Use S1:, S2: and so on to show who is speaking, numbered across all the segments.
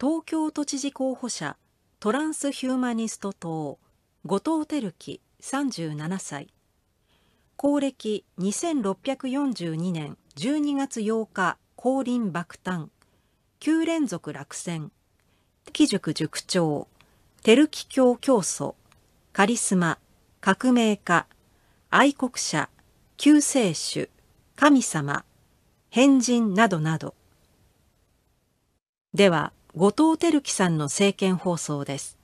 S1: 東京都知事候補者トランスヒューマニスト党後藤輝樹37歳公暦2642年12月8日降臨爆誕9連続落選貴塾塾長照木教教祖カリスマ革命家愛国者救世主神様変人などなどでは後藤輝樹さんの政見放送です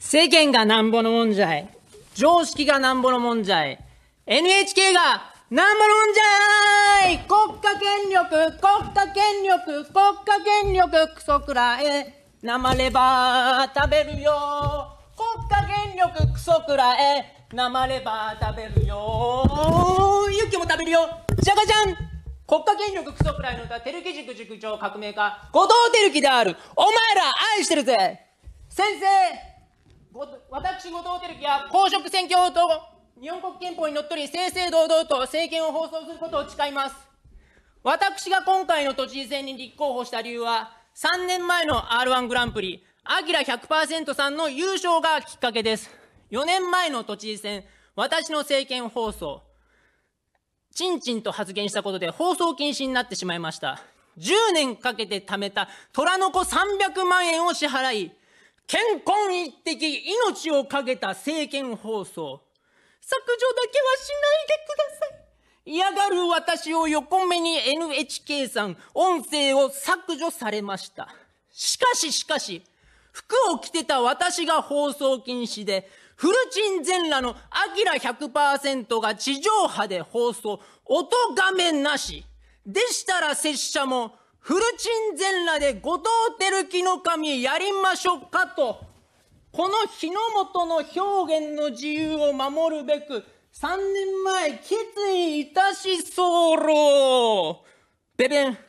S2: 世間がなんぼのもんじゃい常識がなんぼのもんじゃい NHK がなんぼのもんじゃい国家権力国家権力国家権力クソくらえなまれば食べるよ国家権力クソくらえなまれば食べるよユッキも食べるよじゃがじゃん国家権力クソくらいの歌、テルキ塾塾長革命家、後藤テルキである。お前ら愛してるぜ先生私後藤テルキは公職選挙法と日本国憲法にのっとり正々堂々と政権を放送することを誓います。私が今回の都知事選に立候補した理由は、3年前の R1 グランプリ、アキラ100%さんの優勝がきっかけです。4年前の都知事選、私の政権放送、ちんちんと発言したことで放送禁止になってしまいました。10年かけて貯めた虎の子300万円を支払い、健康一滴命をかけた政見放送。削除だけはしないでください。嫌がる私を横目に NHK さん、音声を削除されました。しかししかし、服を着てた私が放送禁止で、フルチン全裸のアキラ100%が地上波で放送、音画面なし。でしたら拙者も、フルチン全裸で後藤照樹の神やりましょうかと、この日の本の表現の自由を守るべく、3年前決意いたしそうろう。ベベン。